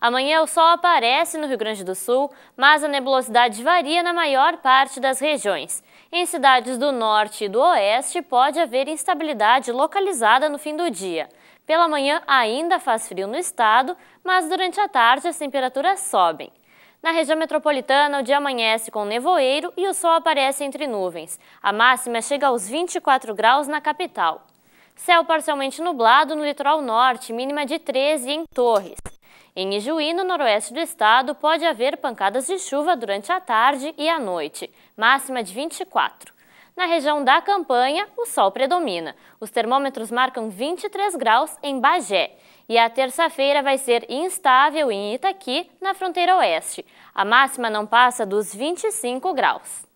Amanhã o sol aparece no Rio Grande do Sul, mas a nebulosidade varia na maior parte das regiões. Em cidades do norte e do oeste, pode haver instabilidade localizada no fim do dia. Pela manhã ainda faz frio no estado, mas durante a tarde as temperaturas sobem. Na região metropolitana, o dia amanhece com nevoeiro e o sol aparece entre nuvens. A máxima chega aos 24 graus na capital. Céu parcialmente nublado no litoral norte, mínima de 13 em Torres. Em Ijuí, no noroeste do estado, pode haver pancadas de chuva durante a tarde e a noite, máxima de 24. Na região da campanha, o sol predomina. Os termômetros marcam 23 graus em Bagé. E a terça-feira vai ser instável em Itaqui, na fronteira oeste. A máxima não passa dos 25 graus.